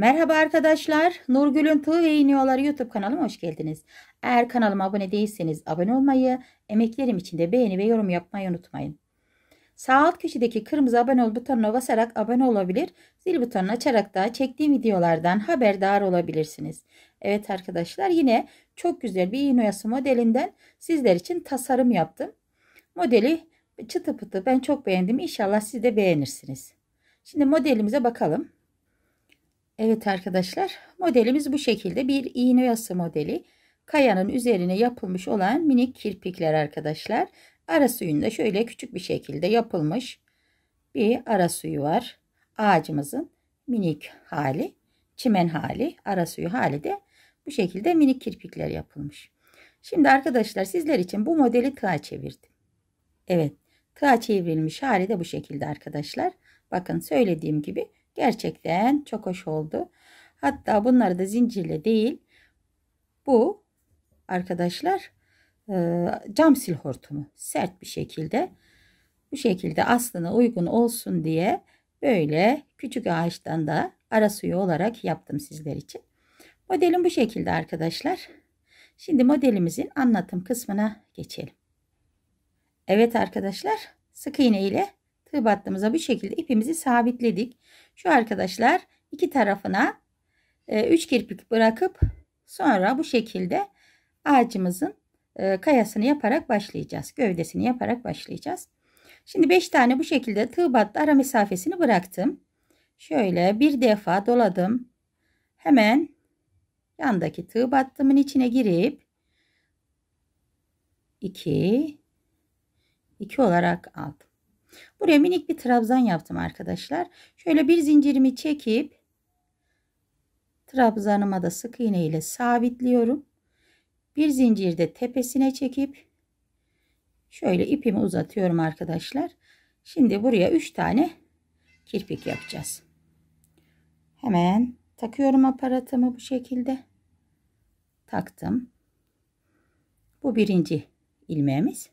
Merhaba arkadaşlar. Nurgül'ün Tığ ve İniyorlar YouTube kanalıma hoş geldiniz. Eğer kanalıma abone değilseniz abone olmayı, emeklerim için de beğeni ve yorum yapmayı unutmayın. Sağ alt köşedeki kırmızı abone ol butonuna basarak abone olabilir, zil butonunu açarak da çektiğim videolardan haberdar olabilirsiniz. Evet arkadaşlar yine çok güzel bir iğnoyası modelinden sizler için tasarım yaptım. Modeli çıtı pıtı ben çok beğendim. İnşallah siz de beğenirsiniz. Şimdi modelimize bakalım. Evet arkadaşlar modelimiz bu şekilde bir iğne yası modeli. Kayanın üzerine yapılmış olan minik kirpikler arkadaşlar. Ara suyunda şöyle küçük bir şekilde yapılmış bir ara suyu var. Ağacımızın minik hali, çimen hali, ara suyu hali de bu şekilde minik kirpikler yapılmış. Şimdi arkadaşlar sizler için bu modeli tığa çevirdim. Evet tığa çevrilmiş hali de bu şekilde arkadaşlar. Bakın söylediğim gibi Gerçekten çok hoş oldu. Hatta bunları da zincirle değil bu arkadaşlar e, cam sil hortumu sert bir şekilde bu şekilde aslına uygun olsun diye böyle küçük ağaçtan da ara suyu olarak yaptım sizler için. Modelim bu şekilde arkadaşlar. Şimdi modelimizin anlatım kısmına geçelim. Evet arkadaşlar sık iğne ile tığ battığımıza bu şekilde ipimizi sabitledik. Şu arkadaşlar iki tarafına 3 e, kirpik bırakıp sonra bu şekilde ağacımızın e, kayasını yaparak başlayacağız. Gövdesini yaparak başlayacağız. Şimdi 5 tane bu şekilde tığ battı ara mesafesini bıraktım. Şöyle bir defa doladım. Hemen yandaki tığ battımın içine girip 2 2 olarak aldım. Buraya minik bir trabzan yaptım arkadaşlar. Şöyle bir zincirimi çekip trabzanıma da sık iğne ile sabitliyorum. Bir zincirde tepesine çekip şöyle ipimi uzatıyorum arkadaşlar. Şimdi buraya 3 tane kirpik yapacağız. Hemen takıyorum aparatımı bu şekilde. Taktım. Bu birinci ilmeğimiz.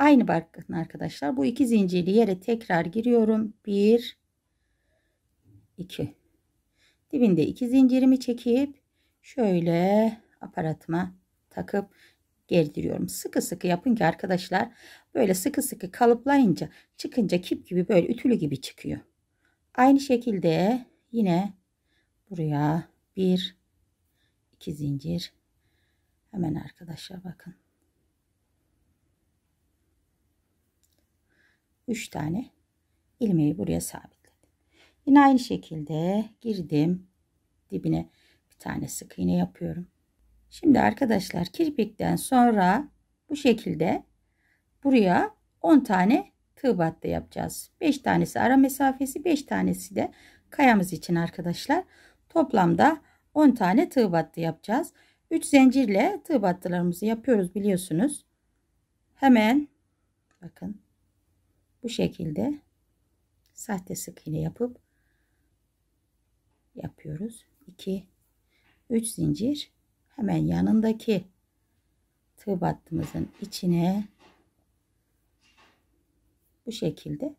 Aynı bakın arkadaşlar bu iki zincirli yere tekrar giriyorum. 1 2 Dibinde iki zincirimi çekip şöyle aparatıma takıp gerdiriyorum. Sıkı sıkı yapın ki arkadaşlar böyle sıkı sıkı kalıplayınca çıkınca kip gibi böyle ütülü gibi çıkıyor. Aynı şekilde yine buraya bir iki zincir hemen arkadaşlar bakın 3 tane ilmeği buraya sabitledim. Yine aynı şekilde girdim. Dibine bir tane sık iğne yapıyorum. Şimdi arkadaşlar kirpikten sonra bu şekilde buraya 10 tane tığ battı yapacağız. 5 tanesi ara mesafesi 5 tanesi de kayamız için arkadaşlar. Toplamda 10 tane tığ battı yapacağız. 3 zincirle tığ battılarımızı yapıyoruz biliyorsunuz. Hemen bakın bu şekilde sahte sık iğne yapıp yapıyoruz. 2 3 zincir hemen yanındaki tığ battımızın içine bu şekilde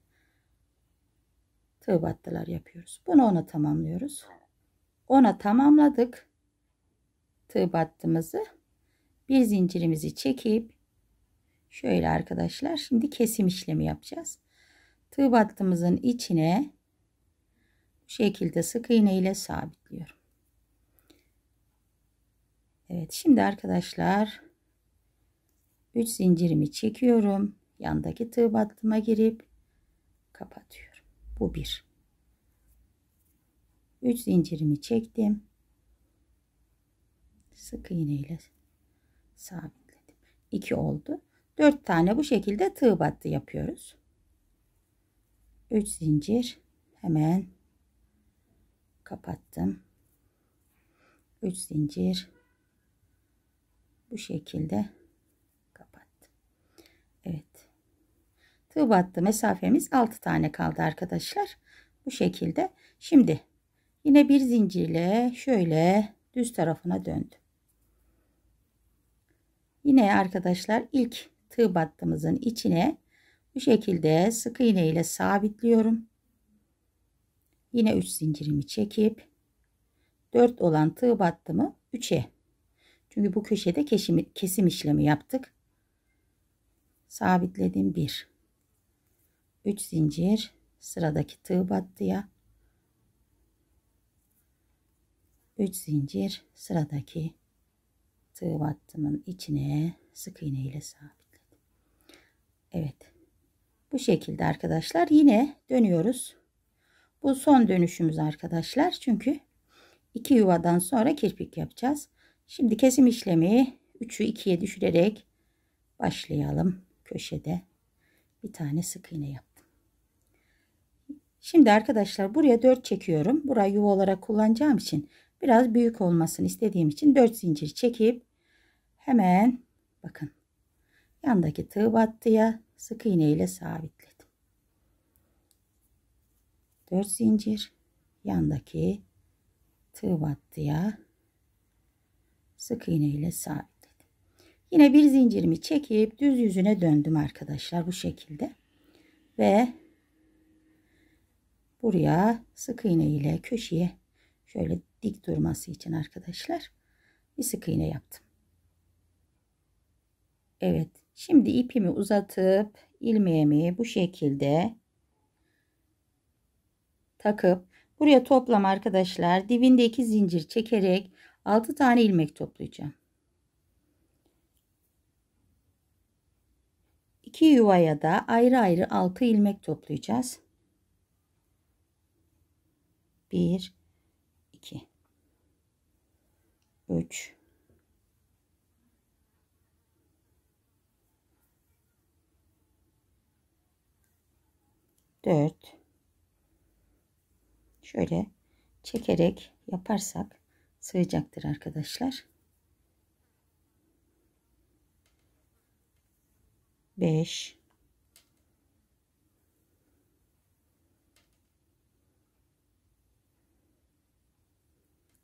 tığ battılar yapıyoruz. Bunu ona tamamlıyoruz. Ona tamamladık tığ battımızı. Bir zincirimizi çekip Şöyle arkadaşlar şimdi kesim işlemi yapacağız. Tığ battığımızın içine bu şekilde sık iğne ile sabitliyorum. Evet şimdi arkadaşlar 3 zincirimi çekiyorum. Yandaki tığ battığıma girip kapatıyorum. Bu bir. 3 zincirimi çektim. Sık iğne ile sabitledim. 2 oldu. 4 tane bu şekilde tığ battı yapıyoruz. 3 zincir hemen kapattım. 3 zincir bu şekilde kapattım. Evet. Tığ battı mesafemiz 6 tane kaldı arkadaşlar. Bu şekilde. Şimdi yine bir zincirle şöyle düz tarafına döndüm. Yine arkadaşlar ilk tığ battığımızın içine bu şekilde sık iğne ile sabitliyorum. Yine 3 zincirimi çekip 4 olan tığ battımı 3'e. Çünkü bu köşede kesim, kesim işlemi yaptık. Sabitledim 1. 3 zincir sıradaki tığ battıya 3 zincir sıradaki tığ battımın içine sık iğne ile sabit Evet. Bu şekilde arkadaşlar yine dönüyoruz. Bu son dönüşümüz arkadaşlar. Çünkü iki yuvadan sonra kirpik yapacağız. Şimdi kesim işlemi 3'ü 2'ye düşürerek başlayalım. Köşede bir tane sık iğne yaptım. Şimdi arkadaşlar buraya 4 çekiyorum. Burayı yuva olarak kullanacağım için biraz büyük olmasını istediğim için 4 zincir çekip hemen bakın Yandaki tığ battıya sık iğne ile sabitledim. 4 zincir yandaki tığ battıya sık iğne ile sabitledim. Yine bir zincirimi çekip düz yüzüne döndüm arkadaşlar bu şekilde. Ve buraya sık iğne ile köşeye şöyle dik durması için arkadaşlar bir sık iğne yaptım. Evet Şimdi ipimi uzatıp ilmeğimi bu şekilde takıp buraya toplam arkadaşlar dibinde zincir çekerek 6 tane ilmek toplayacağım. 2 yuvaya da ayrı ayrı 6 ilmek toplayacağız. 1 2 3 4 şöyle çekerek yaparsak sığacaktır arkadaşlar. 5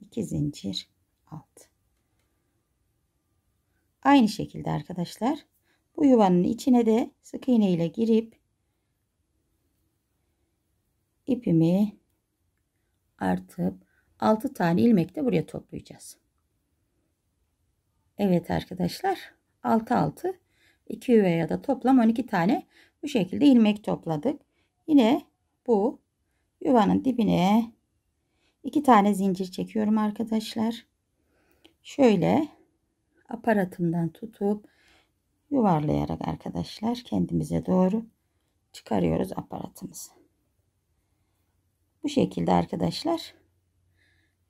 2 zincir alt. Aynı şekilde arkadaşlar bu yuvanın içine de sık iğne ile girip ipimi artıp 6 tane ilmek de buraya toplayacağız. Evet arkadaşlar 6 6 2 yuvaya da toplam 12 tane bu şekilde ilmek topladık. Yine bu yuvanın dibine 2 tane zincir çekiyorum arkadaşlar. Şöyle aparatımdan tutup yuvarlayarak arkadaşlar kendimize doğru çıkarıyoruz aparatımızı. Bu şekilde arkadaşlar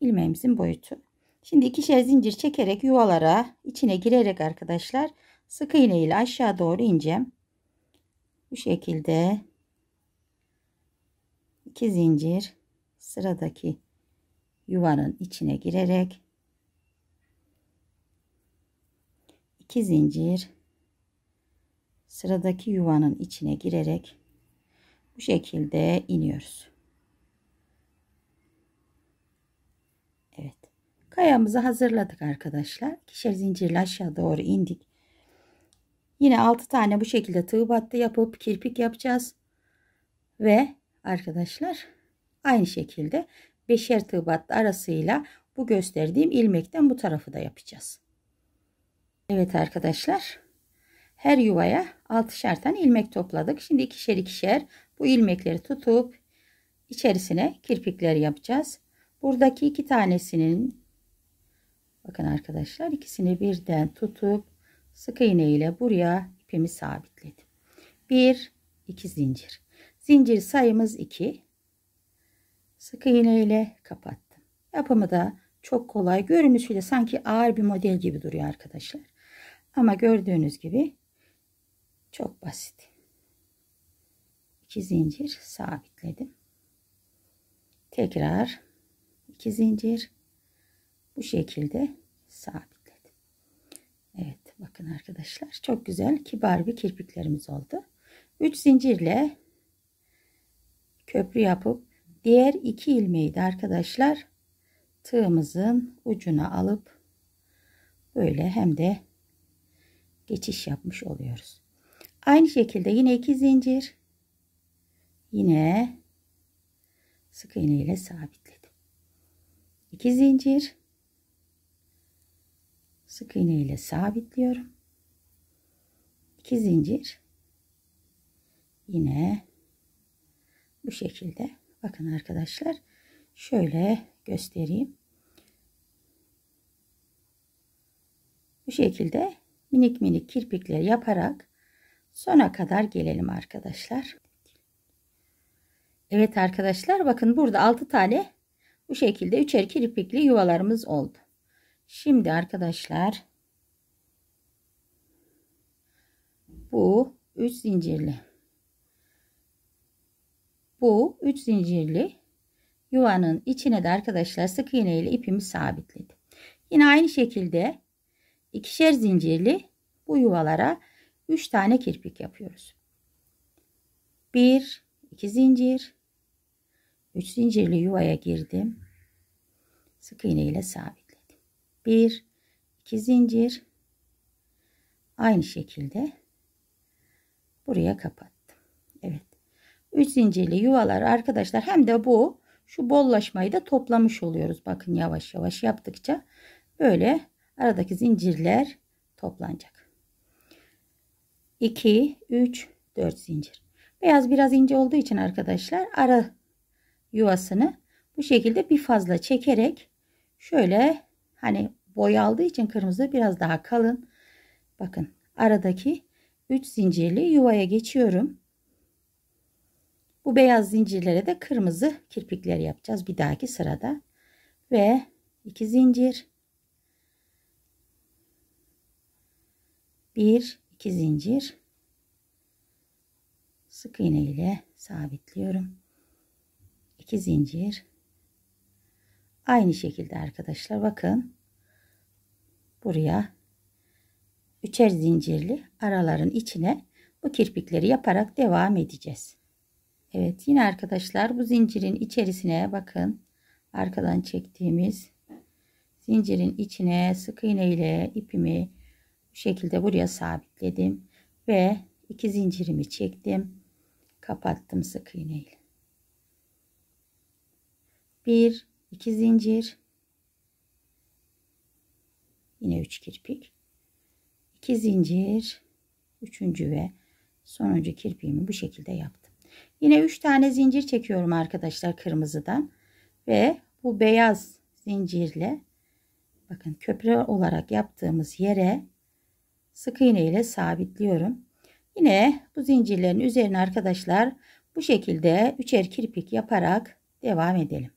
ilmeğimizin boyutu. Şimdi ikişer zincir çekerek yuvalara içine girerek arkadaşlar sık iğne ile aşağı doğru ineceğim. Bu şekilde iki zincir sıradaki yuvanın içine girerek iki zincir sıradaki yuvanın içine girerek bu şekilde iniyoruz. Kayamızı hazırladık arkadaşlar. İkişer zincirle aşağı doğru indik. Yine 6 tane bu şekilde tığ battı yapıp kirpik yapacağız. Ve arkadaşlar aynı şekilde 5'er tığ battı arasıyla bu gösterdiğim ilmekten bu tarafı da yapacağız. Evet arkadaşlar her yuvaya 6'şer tane ilmek topladık. Şimdi ikişer ikişer bu ilmekleri tutup içerisine kirpikler yapacağız. Buradaki iki tanesinin Bakın arkadaşlar ikisini birden tutup sık iğne ile buraya ipimi sabitledim. 1 2 zincir. Zincir sayımız 2. Sık iğne ile kapattım. Yapımı da çok kolay. Görünüşüyle sanki ağır bir model gibi duruyor arkadaşlar. Ama gördüğünüz gibi çok basit. 2 zincir sabitledim. Tekrar 2 zincir bu şekilde sabitledim. Evet bakın arkadaşlar çok güzel kibar bir kirpiklerimiz oldu. 3 zincirle köprü yapıp diğer iki ilmeği de arkadaşlar tığımızın ucuna alıp böyle hem de geçiş yapmış oluyoruz. Aynı şekilde yine iki zincir yine sık iğne ile sabitledim. 2 zincir sık iğne ile sabitliyorum. 2 zincir yine bu şekilde bakın arkadaşlar şöyle göstereyim bu şekilde minik minik kirpikler yaparak sona kadar gelelim arkadaşlar Evet arkadaşlar bakın burada 6 tane bu şekilde üçer kirpikli yuvalarımız oldu Şimdi arkadaşlar bu 3 zincirli. Bu 3 zincirli yuvanın içine de arkadaşlar sık iğne ile ipimi sabitledim. Yine aynı şekilde ikişer zincirli bu yuvalara 3 tane kirpik yapıyoruz. 1 2 zincir 3 zincirli yuvaya girdim. Sık iğne ile sabit 1 2 zincir aynı şekilde buraya kapattım. Evet. 3 zincirli yuvalar arkadaşlar hem de bu şu bollaşmayı da toplamış oluyoruz. Bakın yavaş yavaş yaptıkça böyle aradaki zincirler toplanacak. 2 3 4 zincir. Beyaz biraz ince olduğu için arkadaşlar ara yuvasını bu şekilde bir fazla çekerek şöyle hani boy aldığı için kırmızı biraz daha kalın. Bakın aradaki 3 zincirli yuvaya geçiyorum. Bu beyaz zincirlere de kırmızı kirpikler yapacağız bir dahaki sırada. Ve 2 zincir. 1 2 zincir. Sık iğne ile sabitliyorum. 2 zincir. Aynı şekilde arkadaşlar bakın buraya üçer zincirli araların içine bu kirpikleri yaparak devam edeceğiz. Evet yine arkadaşlar bu zincirin içerisine bakın arkadan çektiğimiz zincirin içine sık iğne ile ipimi bu şekilde buraya sabitledim ve iki zincirimi çektim kapattım sık iğne ile 1 2 zincir Yine 3 kirpik. 2 zincir. Üçüncü ve sonuncu kirpiğimi bu şekilde yaptım. Yine 3 tane zincir çekiyorum arkadaşlar kırmızıdan. Ve bu beyaz zincirle bakın köprü olarak yaptığımız yere sık iğne ile sabitliyorum. Yine bu zincirlerin üzerine arkadaşlar bu şekilde üçer kirpik yaparak devam edelim.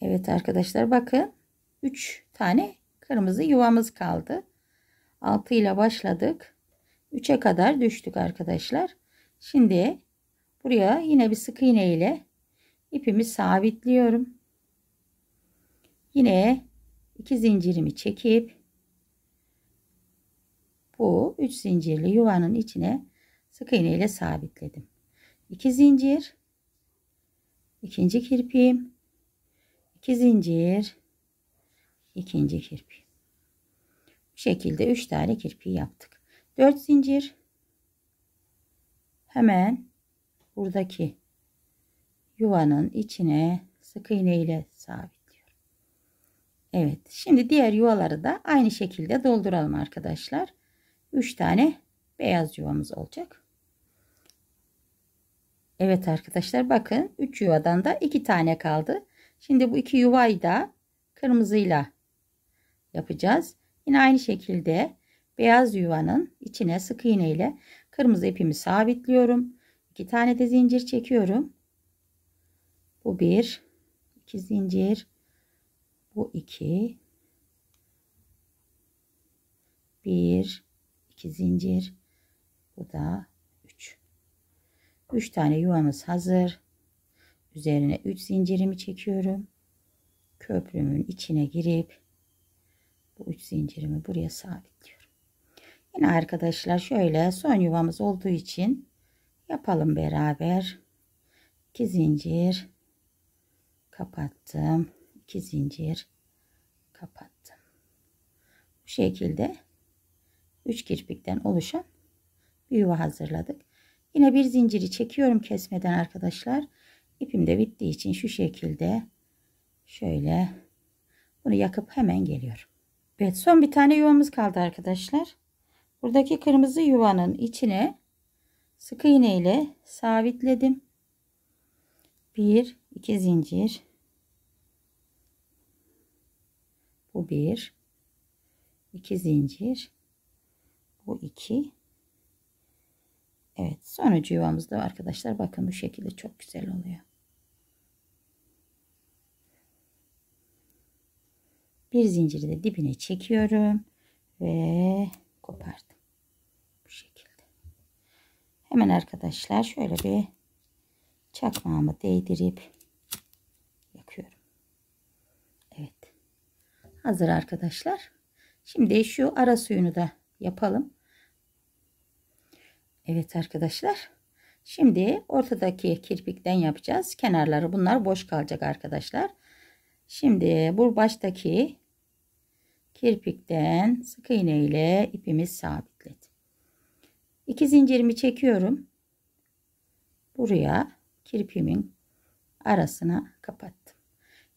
Evet arkadaşlar bakın 3 tane kırmızı yuvamız kaldı. 6 ile başladık. 3'e kadar düştük arkadaşlar. Şimdi buraya yine bir sık iğne ile ipimi sabitliyorum. Yine 2 zincirimi çekip bu 3 zincirli yuvanın içine sık iğne ile sabitledim. 2 zincir ikinci kirpiğim 2 zincir ikinci kirpi. Bu şekilde 3 tane kirpi yaptık. 4 zincir. Hemen buradaki yuvanın içine sık iğne ile sabitliyorum. Evet. Şimdi diğer yuvaları da aynı şekilde dolduralım arkadaşlar. 3 tane beyaz yuvamız olacak. Evet arkadaşlar bakın 3 yuvadan da 2 tane kaldı. Şimdi bu iki yuvayı da kırmızıyla yapacağız. Yine aynı şekilde beyaz yuvanın içine sık iğne ile kırmızı ipimi sabitliyorum. 2 tane de zincir çekiyorum. Bu bir, iki zincir. Bu iki, bir, iki zincir. Bu da üç. Üç tane yuvamız hazır. Üzerine üç zincirimi çekiyorum. Köprümün içine girip bu üç zincirimi buraya sabitliyorum. Yine arkadaşlar şöyle son yuvamız olduğu için yapalım beraber. 2 zincir kapattım. 2 zincir kapattım. Bu şekilde 3 kirpikten oluşan bir yuva hazırladık. Yine bir zinciri çekiyorum kesmeden arkadaşlar. İpim de bittiği için şu şekilde şöyle bunu yakıp hemen geliyorum. Evet son bir tane yuvamız kaldı arkadaşlar. Buradaki kırmızı yuvanın içine sık iğne ile sabitledim. 1 2 zincir. Bu 1 2 zincir. Bu 2 Evet sonuncu yuvamızda arkadaşlar bakın bu şekilde çok güzel oluyor. Bir zinciri de dibine çekiyorum ve kopardım. Bu şekilde. Hemen arkadaşlar şöyle bir çakmağımı değdirip yakıyorum. Evet. Hazır arkadaşlar. Şimdi şu ara suyunu da yapalım. Evet arkadaşlar. Şimdi ortadaki kirpikten yapacağız. Kenarları bunlar boş kalacak arkadaşlar. Şimdi bu baştaki kirpikten sık iğne ile ipimi sabitledim. İki zincirimi çekiyorum. Buraya kirpimin arasına kapattım.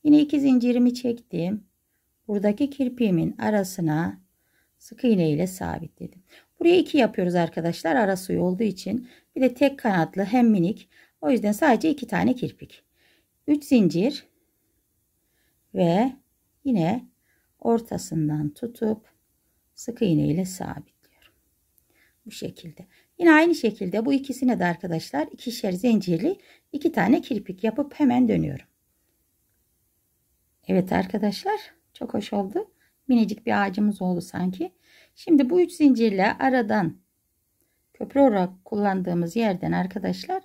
Yine iki zincirimi çektim. Buradaki kirpiğimin arasına sık iğne ile sabitledim. Buraya iki yapıyoruz arkadaşlar. Arası olduğu için bir de tek kanatlı hem minik. O yüzden sadece iki tane kirpik. Üç zincir ve yine ortasından tutup sık iğne ile sabitliyorum. Bu şekilde. Yine aynı şekilde bu ikisine de arkadaşlar ikişer zincirli iki tane kirpik yapıp hemen dönüyorum. Evet arkadaşlar çok hoş oldu. Minicik bir ağacımız oldu sanki. Şimdi bu üç zincirle aradan köprü olarak kullandığımız yerden arkadaşlar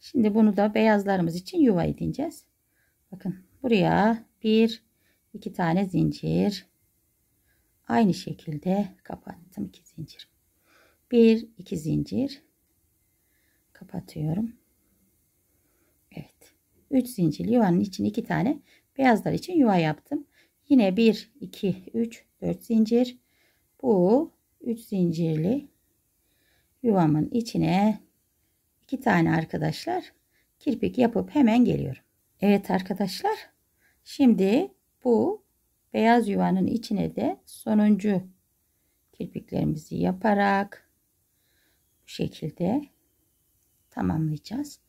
şimdi bunu da beyazlarımız için yuva edineceğiz. Bakın buraya bir 2 tane zincir aynı şekilde kapattım 2 zincir 1 2 zincir kapatıyorum Evet 3 zincir yuvanın için 2 tane beyazlar için yuva yaptım yine 1 2 3 4 zincir bu 3 zincirli yuvamın içine 2 tane arkadaşlar kirpik yapıp hemen geliyorum Evet arkadaşlar şimdi bu beyaz yuvanın içine de sonuncu kirpiklerimizi yaparak bu şekilde tamamlayacağız.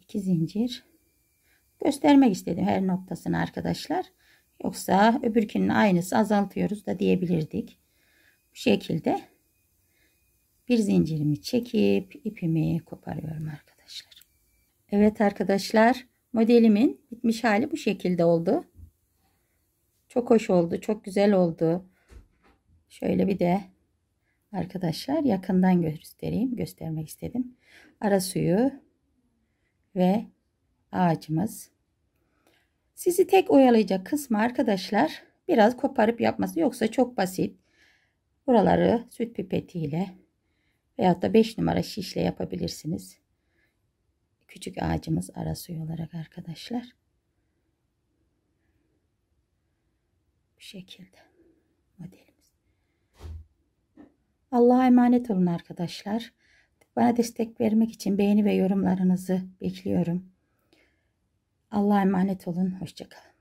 İki zincir göstermek istedim her noktasını arkadaşlar. Yoksa öbürkünün aynısı azaltıyoruz da diyebilirdik. Bu şekilde bir zincirimi çekip ipimi koparıyorum arkadaşlar. Evet arkadaşlar modelimin bitmiş hali bu şekilde oldu. Çok hoş oldu. Çok güzel oldu. Şöyle bir de arkadaşlar yakından göstereyim. Göstermek istedim. Ara suyu ve ağacımız. Sizi tek oyalayacak kısmı arkadaşlar biraz koparıp yapması yoksa çok basit. Buraları süt pipetiyle veyahut da 5 numara şişle yapabilirsiniz. Küçük ağacımız ara suyu olarak arkadaşlar. Bu şekilde modelimiz. Allah'a emanet olun arkadaşlar. Bana destek vermek için beğeni ve yorumlarınızı bekliyorum. Allah'a emanet olun. Hoşçakalın.